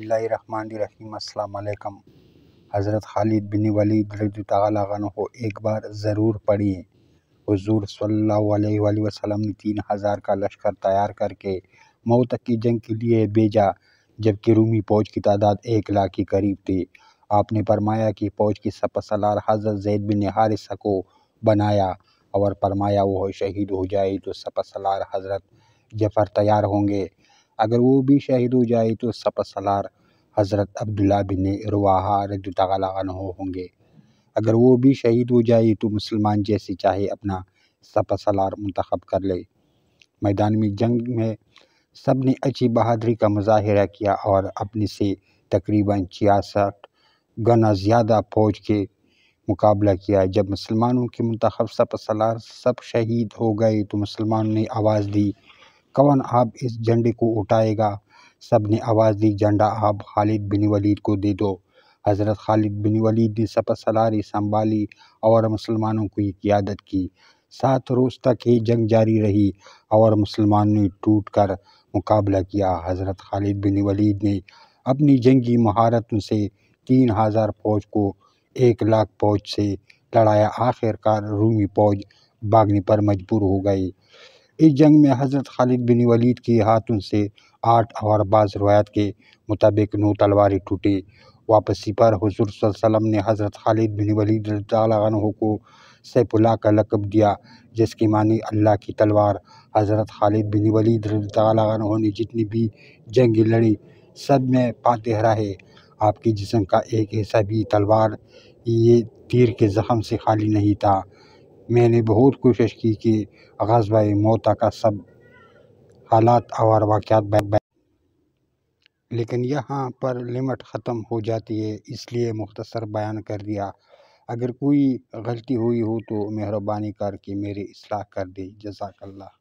बसमिलकुम हज़रत खालिद बिन वलीद को एक बार ज़रूर पढ़िए हुजूर सल्लल्लाहु अलैहि वसल्लम ने तीन हज़ार का लश्कर तैयार करके तक की जंग के लिए भेजा जबकि रूमी फ़ौज की तादाद एक लाख के करीब थी आपने फरमाया कि फ़ौज की सपसलार हज़रत जैद बिन हारिस को बनाया और फरमाया वो शहीद हो जाए तो सपसलार हज़रत जफ़र तैयार होंगे अगर वो भी शहीद हो जाए तो सपा सलार हज़रत अब्दुल्ला बिन रवाहा रद्द होंगे अगर वो भी शहीद हो जाए तो मुसलमान जैसे चाहे अपना सपा सलार मंतखब कर ले मैदान में जंग में सब ने अच्छी बहादुरी का मुजाहरा किया और अपने से तकरीबन छियासठ गना ज़्यादा फौज के मुकाबला किया जब मुसलमानों के मंतखब सपत सलार सब शहीद हो गए तो मुसलमानों ने आवाज़ दी कौन आप इस झंडे को उठाएगा सब ने आवाज़ दी झंडा आप खालिद बिन वलीद को दे दो हज़रत खालिद बिन वलीद ने सपा सलारी संभाली और मुसलमानों की क्यादत की सात रोज़ तक ये जंग जारी रही और मुसलमानों ने टूट कर मुकाबला किया हज़रत खालिद बिन वलीद ने अपनी जंगी महारत से तीन हज़ार फौज को एक लाख फौज से लड़ाया आखिरकार रूमी फौज भागने पर मजबूर हो गई इस जंग में हज़रत खालिद बिन वलीद के हाथों से आठ और बाज़ रवायात के मुताबिक नौ तलवारें टूटी वापसी पर हजूर वसम ने हज़रत खालिद बिन वलीद तु को सैफुल्ला का लकब दिया जिसकी मानी अल्लाह की तलवार हज़रत खालिद बिन वलीद तु ने जितनी भी जंग लड़ी सब में पाते रहे आपके जिसम का एक हिस्सा भी तलवार ये तीर के ज़ख़म से खाली नहीं था मैंने बहुत कोशिश की कि भाई मोता का सब हालात और वाक़ात लेकिन यहाँ पर लिमट ख़त्म हो जाती है इसलिए मुख्तसर बयान कर दिया अगर कोई गलती हुई हो तो मेहरबानी करके मेरी इसलाह कर दे जजाकल्ला